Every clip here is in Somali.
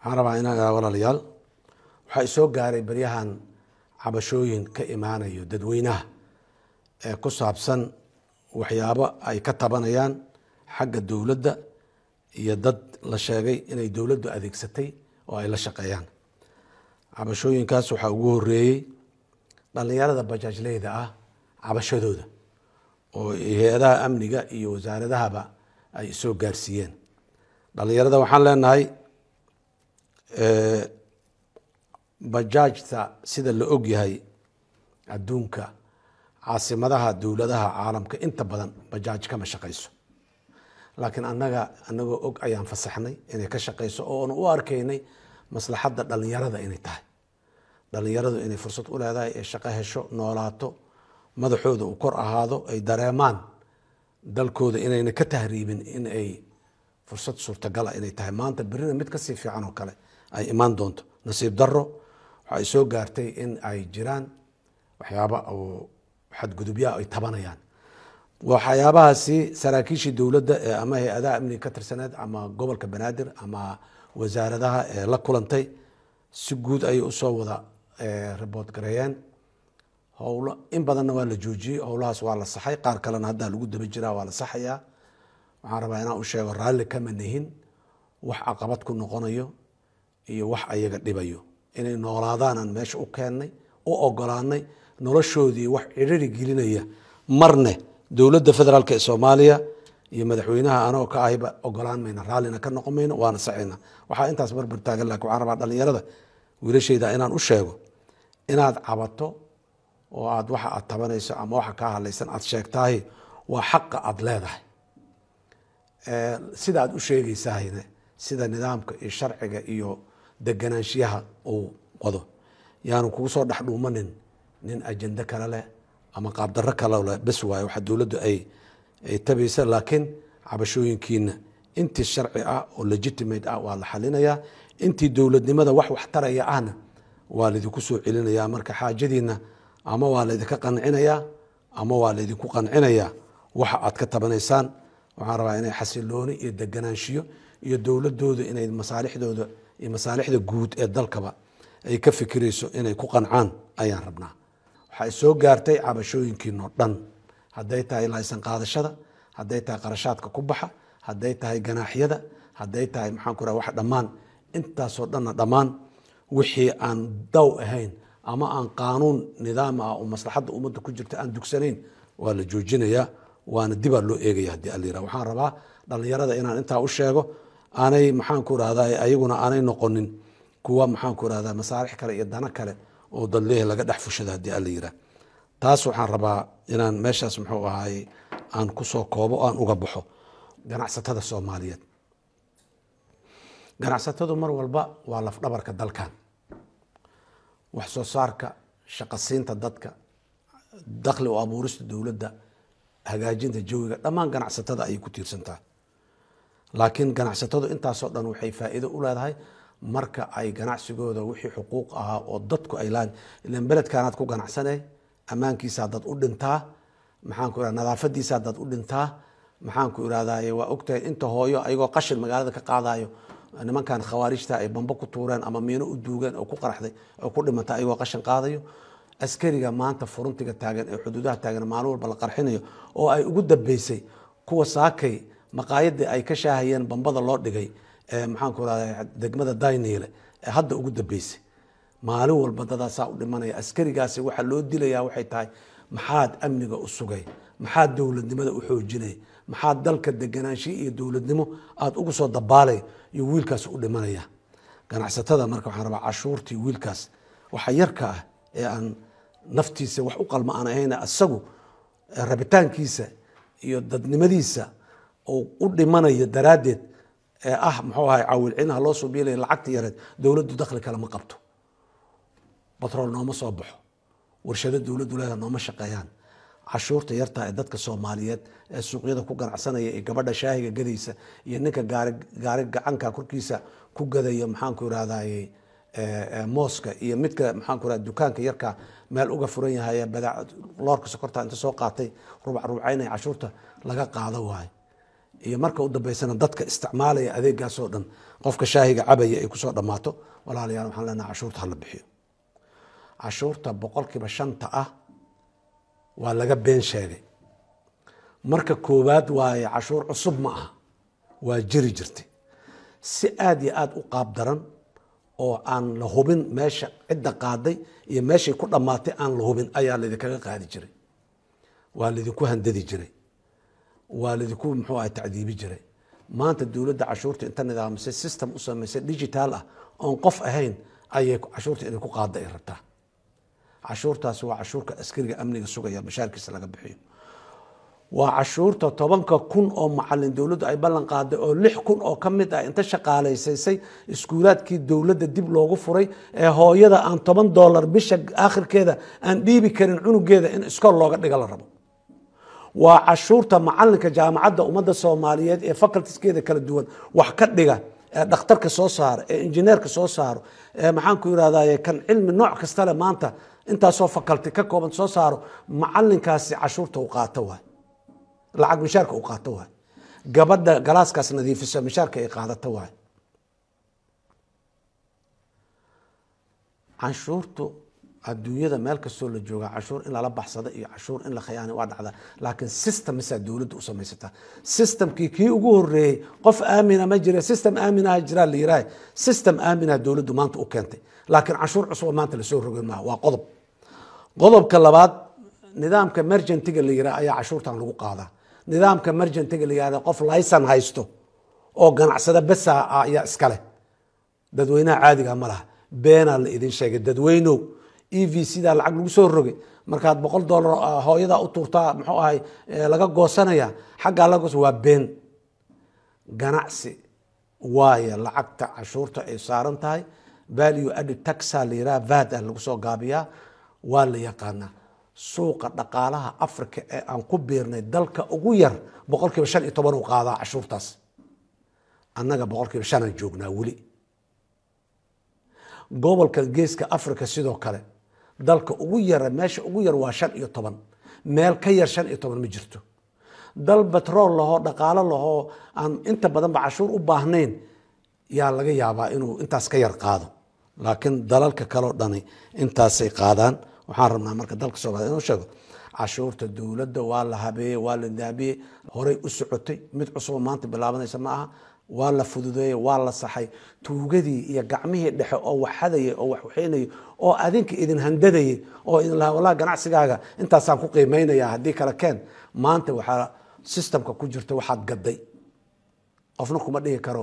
waxaan rabaa inaan iraa walaalayaal waxaa isoo gaaray baryahan cabashooyin ka imaanayo dadweynaha ee ku saabsan waxyaabo ay ka tabanayaan xagga dowladda iyo dad la sheegay inay dowladdu adeegsatay oo ay la shaqeeyaan cabashooyinkaas waxaa ugu horeeyey dhallinyarada bajaajleyda ah cabashadooda oo hay-adaha amniga iyo wasaaradahaba ay isoo gaarsiiyeen dhallinyarada waxaan leenahay bajaajta sida la og yahay adduunka caasimadaha dowladaha caalamka inta badan bajaaj kama shaqayso laakiin anaga anagoo og ayaan fasaxnay inay ka shaqayso oonu u arkaynay maslaxadda dhalinyarada inay tahay dhalinyaradu inay fursad u leedahay ee shaqo hesho noolaato madaxooda uu kor ahaado ay dareemaan dalkooda inayna ka tahriibin in ay fursad suurtagala ah inay tahay maanta berina mid kasii fiican oo kale ay imaan doonto nasiib daro waxa soo gaartay in ay jiraan waxyaaba oo xadgudubyaha ay tabanayaan waxyaabahaasi saraakiishii dowladda ee ama hay-adaha amniga ka tirsaneed ama gobolka banaadir ama wasaaradaha ee la kulantay si guud ayay usoo wada ribood gareeyeen howlo in badanna waa la joojiyey howlahaas waa la saxay qaar kalena haddaa lagu daba jiraa waa la saxayaa waxaan rabaa inaan u sheego raalli kama nihin wax caqabad ku noqonayo iyo wax ayaga dhibayo inay noolaadaanaan meesha u keennay u ogolaanay noloshoodii wax ciriri gelinaya marne dowladda federaalk ee soomaaliya iyo madaxweynaha anagoo ka ahayba ogolaan mayna raallina ka noqon mayno waana saxina waxaa intaas barbar taagan laakiin waxaan rabaa dhalinyarada wiilashayda inaan u sheego inaad cabato oo aad waxa aad tabanayso ama waxa kaa hadlaysan aad sheegtahay waa xaqa aada leedahay sida aad u sheegaysahayne sida nidaamka iyo sharciga iyo deganaanshiyaha uu wado yaanu kugu soo dhex dhuumanin nin ajende kale leh ama qaabdarro kalele bes waayo waxaa dowladdu ay tabaysa laakiin cabashooyinkiina intii sharci ah oo legitimate ah waa la xalinayaa intii dowladnimada wax waxtaraya ahna waa laydinku soo celinayaa marka xaajadiina ama waa laydinka qancinayaa ama waa laydinku qancinayaa waxa aad ka tabanaysaan waxaan rabaa inay xasilooni iyo deganaanshiyo iyo dowladooda inay masaalixdooda iyo masaalixda guud ee dalkaba ay ka fikirayso inay ku qancaan ayaan rabnaa waxaa soo gaartay cabashooyinkiino dhan haday tahay laysan qaadashada haday tahay qarashaadka ku baxa haday tahay ganaaxyada haday tahay maxaanku wa dhammaan intaasoo dhanna dhammaan wixii aan daw ahayn ama aan qaanuun nidaama ah oo maslaxadda ummadda ku jirta aan dugsanayn waa la joojinayaa waana dibaa loo eegaya hadii allayra waxaan rabaa dhallinyarada inaan intaa u sheego aanay maxaan ku rahdaa ayaguna aanay noqonin kuwa maxaan ku rahdaa masaarix kale iyo dano kale oo dadleeha laga dhex fushado haddii ala yiraa taas waxaan rabaa inaan meeshaas muxuu ahaay aan kusoo koobo aan uga baxo ganacsatada soomaaliyeed ganacsatadu mar walba waa lafdhabarka dalkan wax soo saarka shaqasiinta dadka dakli u abuurista dowladda hagaajinta jawiga dhammaan ganacsatada ayay ku tiirsantaa laakiin ganacsatadu intaasoo dhan waxay faa'iido u leedahay marka ay ganacsigooda wixii xuquuq ahaa oo dadku ay lahayn ilan beledkaanaad ku ganacsanay ammaankiisa haddaad u dhintaa maxaanku irahda nadaafadiisa haddaad u dhintaa maxaanku irahdaye waa ogtahay inta hooyo ayagoo qashin magaalada ka qaadayo nimankan khawaarijta ay bambo ku tuureen ama miino u duugeen oo ku qaraxday oo ku dhimantay ayagoo qashin qaadayo askariga maanta furuntiga taagan ee xuduudaha taagan maalin walba la qarxinayo oo ay ugu dambeysay kuwa saakay maqaayadii ay ka shaahayeen bambada loo dhigay maxaanku radaa ee hadda ugu dambeysay maalin walba dadaasaa u dhimanaya askarigaasi waxaa loo dilayaa waxay tahay maxaad amniga u sugay maxaad dowladnimada u xoojinay maxaad dalka deganaanshihi iyo dowladnimo aada ugu soo dabaalay iyo wiilkaas u dhimanaya ganacsatada marka waxaan rabaa cashuurtii wiilkaas waxa yarka ah ee aan naftiisa wax u qalma aan ahayn asagu rabitaankiisa iyo dadnimadiisa uu u dhimanayo daraaddeed ee ah muxuu ahay cawilcinaha loo subiinaya lacagta yareed dowladdu dakhli kale ma qabto batrool nooma soo baxo warshado dowladdu leedaha nooma shaqeeyaan cashuurta yartaa ee dadka soomaaliyeed ee suuqyada ku ganacsanaya ee gabadha shaahiga gadaysa iyo ninka gaari gacanka korkiisa ku gadaya maxaanku irahdaye mooska iyo midka maxaanku irahda dukaanka yarka meel uga furan yahay ee badaac loorka sokorta inta soo qaatay rubc rubcaynaya cashuurta laga qaado waayo iyo marka u dambaysana dadka isticmaalaya adeegaasoo dhan qofka shaahiga cabaya ay kusoo dhammaato walaalayaal waxaan leenaha cashuurta hala bixiyo cashuurta boqolkiiba shanta ah waa laga been sheegay marka koowaad waaye cashuur cusub ma aha waa jiri jirtay si aada iyo aada u qaab daran oo aan la hubin meesha cidda qaaday iyo meeshay ku dhammaatay aan la hubin ayaa laydinkaga qaadi jiray waa laydinku handadi jiray waa ladinku muxuu aha tacdiibi jiray maanta dowladda cashuurta inta nidaamisay system u samaysay digitaal ah oon qof ahayn ayay cashuurta idinku qaada ay rabtaa cashuurtaasi waa cashuurka askariga amniga sugaya bashaarkiisa laga bixiyo waa cashuurta tobanka kun oo macalin dowladdu ay ballan qaaday oo lix kun oo ka mid ah inta shaqaalaysaysay iskuulaadkii dowladda dib loogu furay ee hooyada aan toban dollar bisha aakhirkeeda aan dhiibi karin cunugeeda in iskool looga dhiga la rabo waa cashuurta macalinka jaamacadda ummadda soomaaliyeed ee facultiskeeda kala duwan wax ka dhiga ee dhakhtarka soo saaro ee injineerka soo saaro ee maxaanku yidhahdaye kan cilmi nooc kastale maanta intaasoo faculty ka kooban soo saaro macalinkaasi cashuurta u qaato waay lacag mishaarka u qaato waay gabadha galaaskaas nadiifiso mishaarka ay qaadato waay canshuurtu adduunyada meel kastoo la jooga cashuur in lala baxsada iyo cashuur in la khayaana waa dhacda laakiin systemmisa dowladda u samaysata systemkii kii ugu horeeyey qof aamina ma jira system aaminaha jiraa la yiraah system aaminaha dowladdu maanta u keentay laakiin cashuur cusba maanta lasoo rogan maaha waa qodob qodobka labaad nidaamka merjantiga la yiraah ayaa cashuurtan lagu qaadaa nidaamka merjantiga la yirahda qof laysan haysto oo ganacsada besa ah ayaa iskale dadweynaha caadiga ah ma laha beenaa la idin sheegay dadweynow e v c da lacag lagu soo rogay markaad boqol dollar ah, hooyadaa u tuurtaa muxuu ahay eh, laga goosanayaa xaggaa laga goosa waa been ganacsi waayo lacagta cashuurta ay saaran tahay value adi taxa la yiraha vaad ah lagu soo gaabiyaa waa la yaqaanaa suuqa dhaqaalaha africa ee aan ku biirnay dalka ugu yar boqol kiiba shan iyo toban u qaadaa cashuurtaas annaga boqol shanaan joognaa weli gobolka geeska africa sidoo kale dalka ugu yara meesha ugu yar waa shan iyo toban meel ka yar shan iyo toban ma jirto dal batrool lahoo dhaqaalo lahoo aan inta badanba cashuur u baahnayn yaa laga yaabaa inuu intaas ka yar qaado laakiin dalalka kaloo dhani intaasay qaadaan waxaan rabnaa marka dalka soomaliya inuu sheego cashuurta dowladda waa la habeeyey waa la daabiyey horey u socotay mid cusub maanta bilaabanaysa ma aha waa la fududeeye waa la saxay tuugadii iyo gacmihii dhexe oo waxadayay oo waxweynayay oo adinka idin handadayay oo idinlaha ganacsigaaga intaasaan ku qiimaynaya haddii kale keen maanta waxaa systemka ku jirta waxaad gaday qofna kuma dhihi karo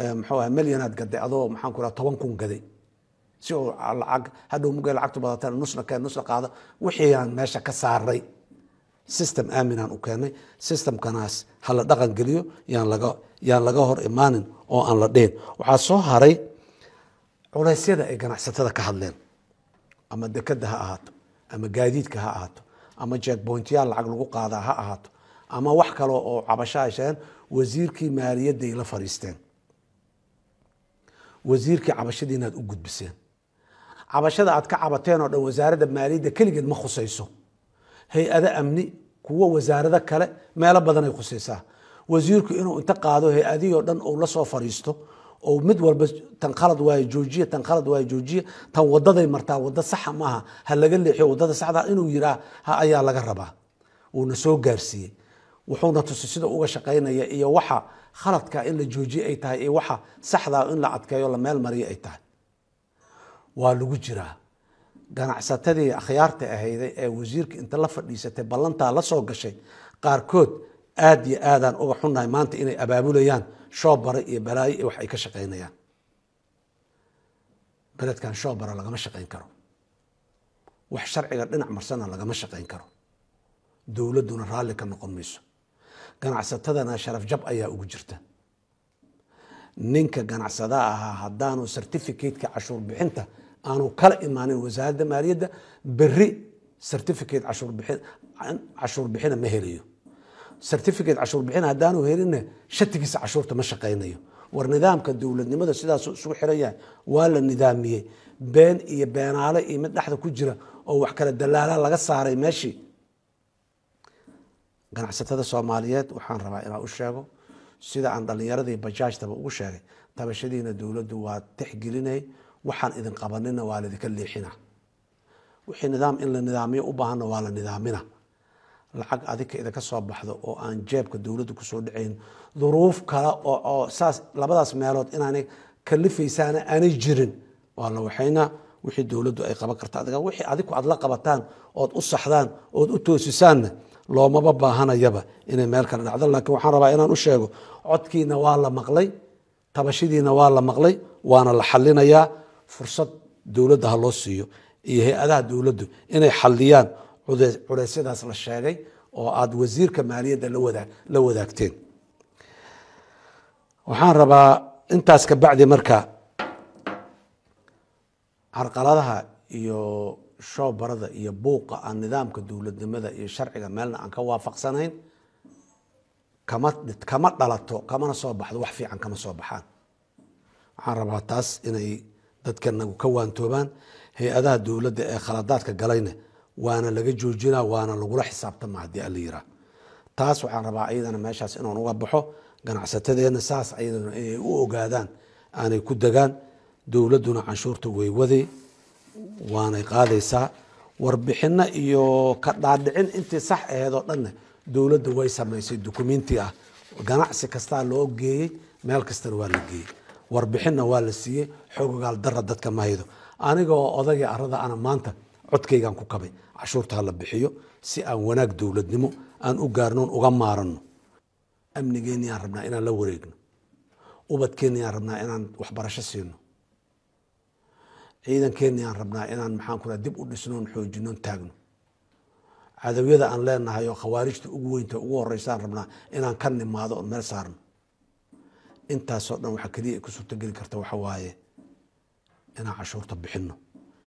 eh, muxuu aha milyanaad gaday adoo maxaan ku raha toban kun gaday si oo lacag hadhow mugee lacagtu badata nusna keen nusna qaada wixii aan meesha ka saaray system aaminaan u keenay systemkanaas hala dhaqan geliyo yaan laga hor imaanin oo aan la dhehin waxaa soo haray culeysyada ay ganacsatada ka hadleen ama dekada ha ahaato ama gaadiidka ha ahaato ama jekbointiyaal lacag lagu qaadaa ha ahaato ama wax kale oo cabasho ay sheegeen wasiirkii maaliyadday la fariisteen wasiirkii cabashadii inaad u gudbiseen cabashada aad ka cabateen oo dhan wasaaradda maaliyadda keligeed ma khusayso hay-ado amni kuwo wasaarado kale meelo badanay khusaysaa wasiirku inuu inta qaado hay-adihii oo dhan uu la soo fadhiisto oo mid walba tan khalad waayo joojiya tan khalad waayo joojiya tan wadaday martaa wada saxa maaha ha laga leexiyo wadada saxda inuu yiraa ha ayaa laga rabaa uuna soo gaarsiiyey wuxuuna tusi sida uga shaqaynaya iyo waxa khaladka in la joojiye ay tahay iyo waxa saxdaa in la cadkeeyo la meel mariya ay tahay waa lagu jiraa ganacsatadii akhyaarta ahayd ee wasiirka inta la fadhiisatay ballantaa la soo gashay qaarkood aada iyo aadaan uga xunnahay maanta inay abaabulayaan shoobara iyo balaayo iyo wax ay ka shaqaynayaan beledkan shoobara lagama shaqayn karo wax sharciga dhinac marsana lagama shaqayn karo dowladduna raalli ka noqon mayso ganacsatadana sharaf jab ayaa ugu jirta ninka ganacsada ahaa haddaanu certificateka cashuur bixinta aanu kala imaanin wasaaradda maaliyadda beri certificate cashuur bixina ma helayo certificate cashuur haddaanu helinna shatigiisa cashuurta ma shaqaynayo war nidaamka dowladnimada sidaas isugu xiran yahay waa la nidaamiyey been iyo beenaale iyo mid dhexda ku jira oo wax kala dalaala laga saaray meeshii ganacsatada soomaaliyeed waxaan rabaa inaa u sheego sida aan dhallinyaradii bajaajtaba ugu sheegay tabashadiina dowladdu waa tixgelinay waxaan idin qabanina waa laidinka leexina wixii nidaam in la nidaamiyo u baahanna waa la nidaamina lacag adika idinka soo baxdo oo aan jeebka dowladda kusoo dhacayn duruuf kale oo saas labadaas meelood inaanay kalifaysaana aanay jirin waa la waxayna wixii dowladdu ay qaban karta adiga wixii adiku aad la qabataan ood u saxdaan ood u toosisaanna loomaba baahanayaba inay meel kale dhacdo laakiin waxaan rabaa inaan u sheego codkiina waa la maqlay tabashadiina waa la maqlay waana la xalinayaa fursad dowladda ha loo siiyo iyo hay-adaha dowladdu inay xalliyaan culeysyadaas la sheegay oo aada wasiirka maaliyadda la wadaagteen waxaan rabaa intaas kabacdi marka carqaladaha iyo shoobarada iyo buuqa aan nidaamka dowladnimada iyo sharciga meelna aan ka waafaqsanayn kama kama dhalato kamana soo baxdo wax fiican kama soo baxaan waxaan rabaa taas inay dadkanagu ka waantoobaan hay-adaha dowladda ee khaladaadka galayna waana laga joojinaa waana lagula xisaabtama haddii ala yira taas waxaan rabaa iyadana meeshaas inaan uga baxo ganacsatadeena saas ayadana inay u ogaadaan aanay ku degaan dowladduna canshuurta weywaday waanay qaadaysaa warbixino iyo ka dhaadhicin intii sax aheed oo dhanna dowladda way samaysay dukumiinti ah ganacsi kastaa loo geeyey meel kastana waa la geeyey warbixinna waa la siiyey xogogaal dara dadka ma haydo anigoo odagii arada ana maanta codkaygan ku kabay cashuurta ha la bixiyo si aan wanaag dowladnimo aan u gaarnoon uga maaranno amnigeennayaan rabnaa inaan la wareegno ubadkeennayaan rabnaa inaan waxbarasho siino ciidankeennayaan rabnaa inaan maxaan ku dib u dhisnoon xoojinoon taagno cadowyada aan leenahay oo khawaarijta ugu weynta ugu horeysaan rabnaa inaan ka nimaado oon meel saarno intaasoo dhan waxa keliya ay ku suurtogeli karta waxa waaye inaan cashuurta bixinno